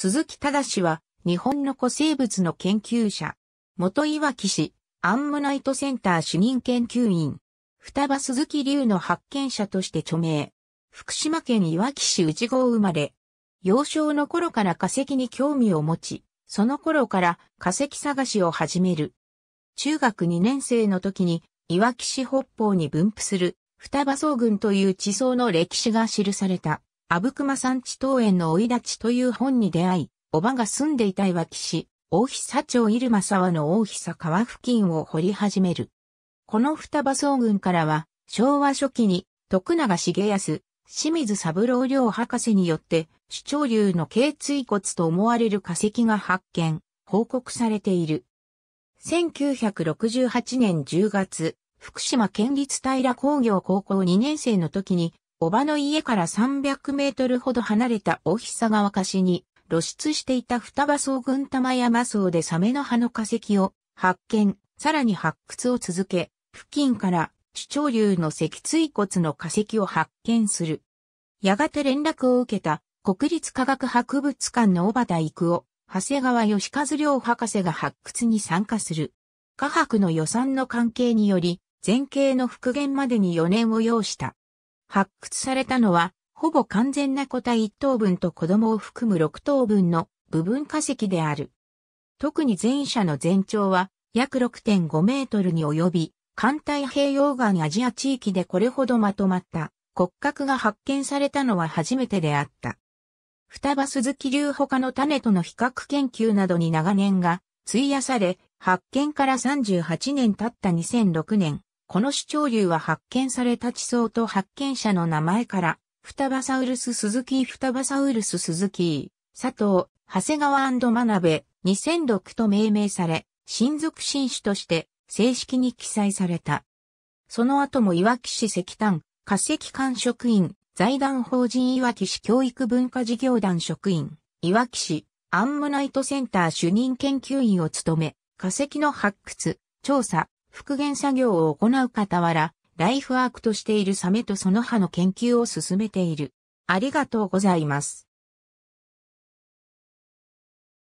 鈴木忠は、日本の古生物の研究者。元岩木市、アンモナイトセンター主任研究員。双葉鈴木龍の発見者として著名。福島県いわき市内郷生まれ。幼少の頃から化石に興味を持ち、その頃から化石探しを始める。中学2年生の時に、いわき市北方に分布する双葉草群という地層の歴史が記された。阿武隈山地桃園の追い立ちという本に出会い、おばが住んでいたいわ市、大久町入間沢の大久川付近を掘り始める。この双葉草群からは、昭和初期に、徳永重康、清水三郎良博士によって、主張流の頸椎骨と思われる化石が発見、報告されている。1968年10月、福島県立平工業高校2年生の時に、おばの家から300メートルほど離れた大久川貸しに露出していた双葉草群玉山草でサメの葉の化石を発見、さらに発掘を続け、付近から主張流の脊椎骨の化石を発見する。やがて連絡を受けた国立科学博物館の小畑育夫、長谷川義和良博士が発掘に参加する。科博の予算の関係により、前景の復元までに4年を要した。発掘されたのは、ほぼ完全な個体1等分と子供を含む6等分の部分化石である。特に前者の全長は約6.5メートルに及び、環太平洋岸アジア地域でこれほどまとまった骨格が発見されたのは初めてであった。双葉鈴木流他の種との比較研究などに長年が費やされ、発見から38年経った2006年、この主張流は発見された地層と発見者の名前から、フタバサウルス鈴木フタバサウルス鈴木佐藤、長谷川真鍋、2006と命名され、親族新種として正式に記載された。その後もいわき市石炭、化石館職員、財団法人いわき市教育文化事業団職員、いわき市アンモナイトセンター主任研究員を務め、化石の発掘、調査、復元作業を行う傍ら、ライフワークとしているサメとその歯の研究を進めている。ありがとうございます。